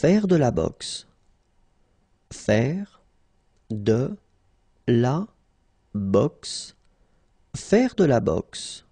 Faire de la boxe. Faire de la boxe. Faire de la boxe.